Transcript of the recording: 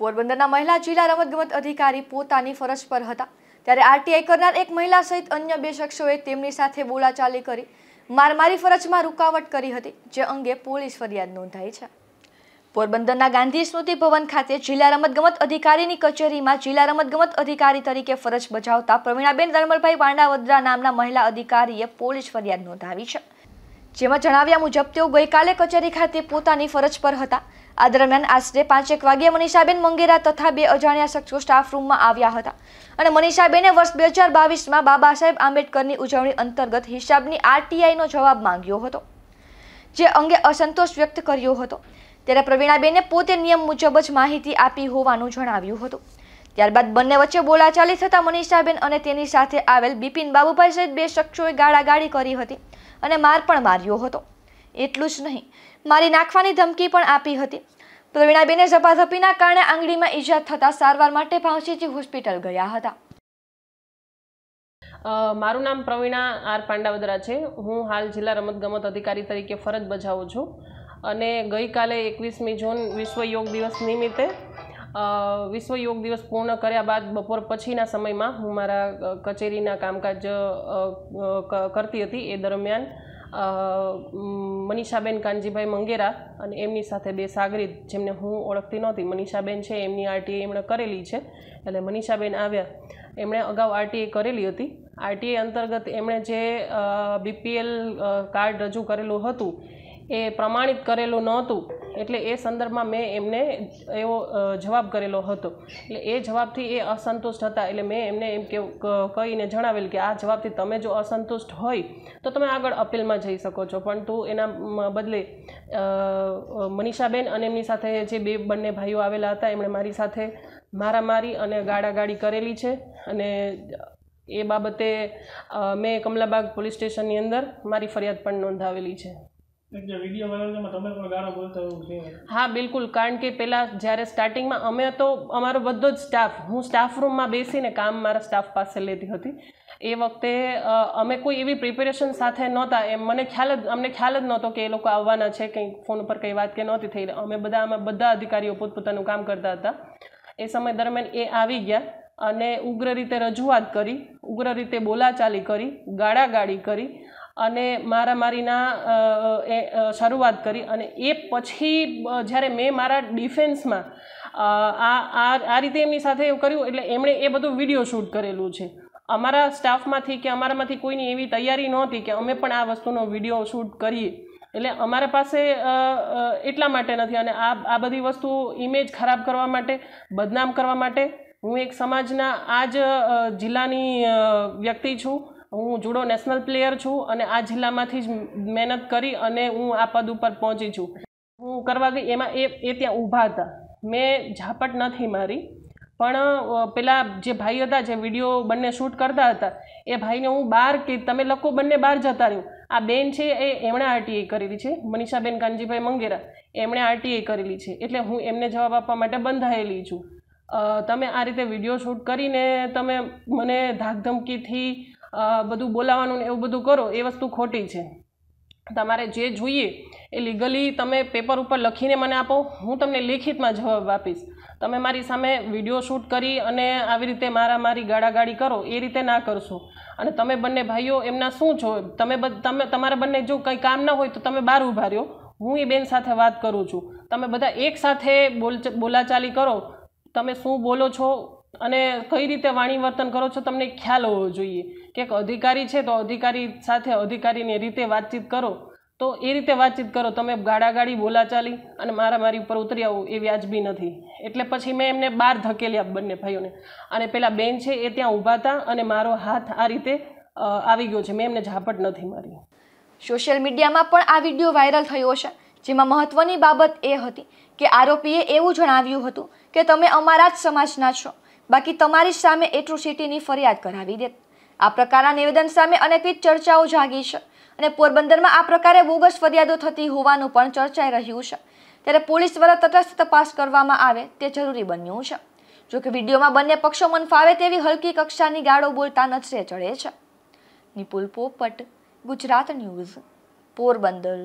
પોરબંદરના મહિલા જિલ્લા રમતગમત અધિકારી પોતાની ફરજ પર હતા ત્યારે આરટીઆઈ કરનાર એક મહિલા સહિત અન્ય બે શખ્સોએ તેમની સાથે બોલાચાલી કરી મારમારી ફરજમાં રૂકાવટ કરી હતી જે અંગે પોલીસ ફરિયાદ નોંધાઈ છે પોરબંદરના ગાંધી સ્મૃતિ ભવન ખાતે જિલ્લા રમતગમત અધિકારીની કચેરીમાં જિલ્લા રમતગમત અધિકારી તરીકે ફરજ બજાવતા પ્રવીણાબેન ધર્મલભાઈ પાંડાવદ્રા નામના મહિલા અધિકારીએ પોલીસ ફરિયાદ નોંધાવી છે જેમાં જણાવ્યા મુજબ તેઓ ગઈકાલે કચેરી ખાતે પોતાની ફરજ પર હતા આ દરમિયાન આશરે પાંચેક વાગ્યે મનીષાબેન મંગેરા તથા બે અજાણ્યા શખ્સો સ્ટાફ રૂમમાં આવ્યા હતા અને મનીષાબેને વર્ષ બે હજાર બાવીસમાં બાબા સાહેબ આંબેડકરની ઉજવણી અંતર્ગત હિસાબની આરટીઆઈનો જવાબ માંગ્યો હતો જે અંગે અસંતોષ વ્યક્ત કર્યો હતો ત્યારે પ્રવીણાબેને પોતે નિયમ મુજબ જ માહિતી આપી હોવાનું જણાવ્યું હતું ત્યારબાદ બંને વચ્ચે બોલાચાલી થતાં મનીષાબેન અને તેની સાથે આવેલ બિપિન બાબુભાઈ સહિત બે શખ્સોએ ગાળાગાળી કરી હતી અને માર પણ માર્યો હતો એટલું જ નહીં મારી નાખવાની ધમકી પણ આપી હતી પ્રવીણાબેને ઝપાઝપીના કારણે આંગળીમાં ઈજા થતા સારવાર માટે ભાવસીજી હોસ્પિટલ ગયા હતા મારું નામ પ્રવીણા આર પાંડાવદરા છે હું હાલ જિલ્લા રમતગમત અધિકારી તરીકે ફરજ બજાવું છું અને ગઈકાલે એકવીસમી જૂન વિશ્વ યોગ દિવસ નિમિત્તે વિશ્વ યોગ દિવસ પૂર્ણ કર્યા બાદ બપોર પછીના સમયમાં હું મારા કચેરીના કામકાજ કરતી હતી એ દરમિયાન મનીષાબેન કાનજીભાઈ મંગેરા અને એમની સાથે બે સાગરીત જેમને હું ઓળખતી નહોતી મનીષાબેન છે એમની આરટીએ એમણે કરેલી છે એટલે મનીષાબેન આવ્યા એમણે અગાઉ આરટીઆઈ કરેલી હતી આરટીઆઈ અંતર્ગત એમણે જે બીપીએલ કાર્ડ રજૂ કરેલું હતું એ પ્રમાણિત કરેલું નહોતું એટલે એ સંદર્ભમાં મેં એમને એવો જવાબ કરેલો હતો એટલે એ જવાબથી એ અસંતુષ્ટ હતા એટલે મેં એમને એમ કે કહીને જણાવેલ કે આ જવાબથી તમે જો અસંતુષ્ટ હોય તો તમે આગળ અપીલમાં જઈ શકો છો પણ તું એના બદલે મનીષાબેન અને એમની સાથે જે બે બંને ભાઈઓ આવેલા હતા એમણે મારી સાથે મારામારી અને ગાડાગાડી કરેલી છે અને એ બાબતે મેં કમલાબાગ પોલીસ સ્ટેશનની અંદર મારી ફરિયાદ પણ નોંધાવેલી છે હા બિલકુલ કારણ કે પહેલાં જ્યારે સ્ટાર્ટિંગમાં અમે તો અમારો બધો જ સ્ટાફ હું સ્ટાફ રૂમમાં બેસીને કામ મારા સ્ટાફ પાસે લેતી હતી એ વખતે અમે કોઈ એવી પ્રિપેરેશન સાથે નહોતા એમ મને ખ્યાલ જ અમને ખ્યાલ જ નહોતો કે એ લોકો આવવાના છે કંઈ ફોન ઉપર કંઈ વાત કે નહોતી થઈ અમે બધા અમે બધા અધિકારીઓ પોતપોતાનું કામ કરતા હતા એ સમય દરમિયાન એ આવી ગયા અને ઉગ્ર રીતે રજૂઆત કરી ઉગ્ર રીતે બોલાચાલી કરી ગાળાગાળી કરી અને મારામારીના એ શરૂઆત કરી અને એ પછી જ્યારે મેં મારા ડિફેન્સમાં આ આ રીતે એમની સાથે એવું કર્યું એટલે એમણે એ બધું વિડીયો શૂટ કરેલું છે અમારા સ્ટાફમાંથી કે અમારામાંથી કોઈની એવી તૈયારી નહોતી કે અમે પણ આ વસ્તુનો વિડીયો શૂટ કરીએ એટલે અમારા પાસે એટલા માટે નથી અને આ આ બધી વસ્તુ ઇમેજ ખરાબ કરવા માટે બદનામ કરવા માટે હું એક સમાજના આ જ જિલ્લાની વ્યક્તિ છું હું જુડો નેશનલ પ્લેયર છું અને આ જિલ્લામાંથી જ મહેનત કરી અને હું આ પદ ઉપર પહોંચી છું હું કરવા ગઈ એમાં એ એ ત્યાં ઊભા હતા મેં ઝાપટ નથી મારી પણ પેલા જે ભાઈ હતા જે વિડીયો બંને શૂટ કરતા હતા એ ભાઈને હું બહાર કે તમે લોકો બંને બહાર જતા રહ્યું આ બેન છે એ એમણે આરટીઆઈ કરેલી છે મનીષાબેન કાનજીભાઈ મંગેરા એમણે આરટીઆઈ કરેલી છે એટલે હું એમને જવાબ આપવા માટે બંધાયેલી છું તમે આ રીતે વિડીયો શૂટ કરીને તમે મને ધાકધમકીથી બધું બોલાવાનું એવું બધું કરો એ વસ્તુ ખોટી છે તમારે જે જોઈએ એ લીગલી તમે પેપર ઉપર લખીને મને આપો હું તમને લેખિતમાં જવાબ આપીશ તમે મારી સામે વિડીયો શૂટ કરી અને આવી રીતે મારા મારી ગાળાગાળી કરો એ રીતે ના કરશો અને તમે બંને ભાઈઓ એમના શું છો તમે તમે તમારા બંને જો કંઈ કામ ના હોય તો તમે બહાર ઉભા રહ્યો હું એ બેન સાથે વાત કરું છું તમે બધા એક સાથે બોલ બોલાચાલી કરો તમે શું બોલો છો અને કઈ રીતે વાણી વર્તન કરો છો તમને ખ્યાલ હોવો જોઈએ કે અધિકારી છે તો અધિકારી સાથે અધિકારીની રીતે વાતચીત કરો તો એ રીતે વાતચીત કરો તમે ગાડાગાડી બોલાચાલી અને મારા મારી ઉપર ઉતરી આવો એ વ્યાજબી નથી એટલે પછી મેં એમને બહાર ધકેલ્યા બંને ભાઈઓને અને પેલા બેન છે એ ત્યાં ઊભા હતા અને મારો હાથ આ રીતે આવી ગયો છે મેં એમને ઝાપટ નથી મારી સોશિયલ મીડિયામાં પણ આ વિડીયો વાયરલ થયો છે જેમાં મહત્વની બાબત એ હતી કે આરોપીએ એવું જણાવ્યું હતું કે તમે અમારા જ સમાજના છો બાકી તમારી સામે એટ્રોસિટીની ફરિયાદ કરાવી દે આ પ્રકારના નિવેદન સામે અનેકવિધ ચર્ચાઓ જાગી છે અને પોરબંદરમાં આ પ્રકારે બોગસ ફરિયાદો થતી હોવાનું પણ ચર્ચાઈ રહ્યું છે ત્યારે પોલીસ દ્વારા તટસ્થ તપાસ કરવામાં આવે તે જરૂરી બન્યું છે જોકે વિડીયોમાં બંને પક્ષો મન ફાવે તેવી હલકી કક્ષાની ગાળો બોલતા નજરે ચડે છે નિપુલ પોપટ ગુજરાત ન્યૂઝ પોરબંદર